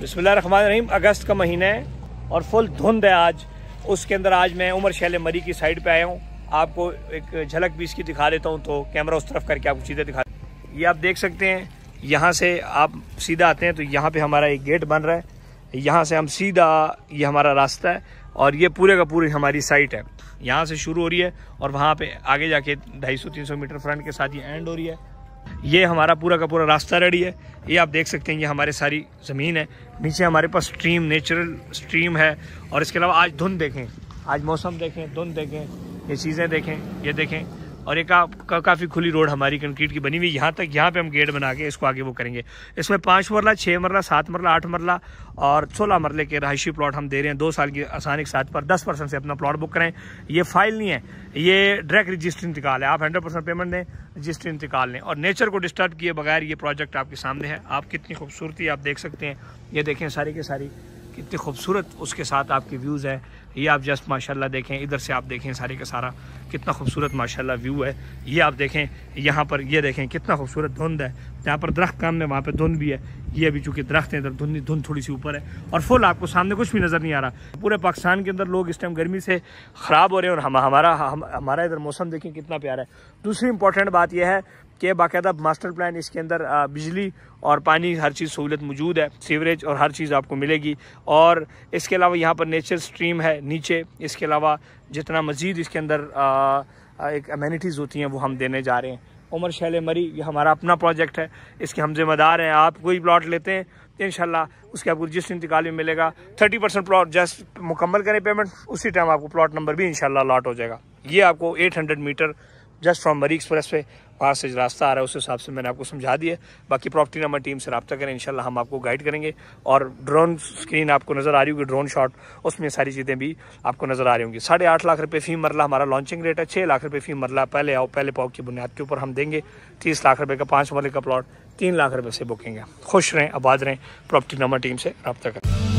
बिस्मिल रहीम अगस्त का महीना है और फुल धुंध है आज उसके अंदर आज मैं उमर शैल मरी की साइड पे आया हूँ आपको एक झलक भी इसकी दिखा देता हूँ तो कैमरा उस तरफ करके आपको सीधे दिखा ये आप देख सकते हैं यहाँ से आप सीधा आते हैं तो यहाँ पे हमारा एक गेट बन रहा है यहाँ से हम सीधा ये हमारा रास्ता है और ये पूरे का पूरी हमारी साइट है यहाँ से शुरू हो रही है और वहाँ पे आगे जाके ढाई सौ मीटर फ्रंट के साथ ये एंड हो रही है ये हमारा पूरा का पूरा रास्ता रेडी है ये आप देख सकते हैं ये हमारे सारी ज़मीन है नीचे हमारे पास स्ट्रीम नेचुरल स्ट्रीम है और इसके अलावा आज धुंध देखें आज मौसम देखें धुंध देखें ये चीज़ें देखें ये देखें और एक का, का, काफ़ी खुली रोड हमारी कंक्रीट की बनी हुई यहाँ तक यहाँ पे हम गेट बना के इसको आगे वो करेंगे इसमें पाँच मरला छः मरला सात मरला आठ मरला और सोलह मरले के रहायशी प्लॉट हम दे रहे हैं दो साल की आसानी के साथ पर दस परसेंट से अपना प्लॉट बुक करें ये फाइल नहीं है ये डायरेक्ट रजिस्ट्री इंतकाल है आप हंड्रेड परसेंट पेमेंट दें रजिस्ट्री इंतकाल लें और नेचर को डिस्टर्ब किए बगैर ये प्रोजेक्ट आपके सामने है आप कितनी खूबसूरती आप देख सकते हैं ये देखें सारी की सारी कितने खूबसूरत उसके साथ आपके व्यूज़ हैं ये आप जस्ट माशाल्लाह देखें इधर से आप देखें सारे का सारा कितना खूबसूरत माशाल्लाह व्यू है ये आप देखें यहाँ पर ये देखें कितना खूबसूरत धुंध है जहाँ पर दरख्त काम है वहाँ पर धुंध भी है ये अभी चूँकि दरख्त हैं इधर धुंध धुंध थोड़ी सी ऊपर है और फुल आपको सामने कुछ भी नज़र नहीं आ रहा पूरे पाकिस्तान के अंदर लोग इस टाइम गर्मी से ख़राब हो रहे हैं और हम हमारा हम, हमारा इधर मौसम देखें कितना प्यारा है दूसरी इंपॉर्टेंट बात यह है कि बाकायदा मास्टर प्लान इसके अंदर बिजली और पानी हर चीज़ सहूलत मौजूद है सीवरेज और हर चीज़ आपको मिलेगी और इसके अलावा यहाँ पर नेचर स्ट्रीम है नीचे इसके अलावा जितना मज़ीद इसके अंदर एक अमेनिटीज़ होती हैं वो हम देने जा रहे हैं उमर शैल मरी ये हमारा अपना प्रोजेक्ट है इसके हम जिम्मेदार हैं आप कोई प्लाट लेते हैं तो इन शाला उसके आपको जिस इंतकाल भी मिलेगा थर्टी परसेंट प्लाट जस्ट मुकम्मल करें पेमेंट उसी टाइम आपको प्लाट नंबर भी इन शाला अलाट हो जाएगा ये आपको eight hundred metre just from Murree expressway वहाँ से रास्ता आ रहा है उस हिसाब से मैंने आपको समझा दिया बाकी प्रॉपर्टी नंबर टीम से रब्ता करें इंशाल्लाह हम आपको गाइड करेंगे और ड्रोन स्क्रीन आपको नज़र आ रही होगी ड्रोन शॉट उसमें सारी चीज़ें भी आपको नज़र आ रही होंगी साढ़े आठ लाख रुपये फ़ी मरला हमारा लॉन्चिंग रेट है छः लाख रुपये फ़ी मरला पहले आओ पहले पाओ की बुनियाद के ऊपर हम देंगे तीस लाख रुपये का पाँच मरले का प्लाट तीन लाख रुपये से बुकेंगे खुश रहें आबाद रहें प्रॉपर्टी नंबर टीम से रबा करें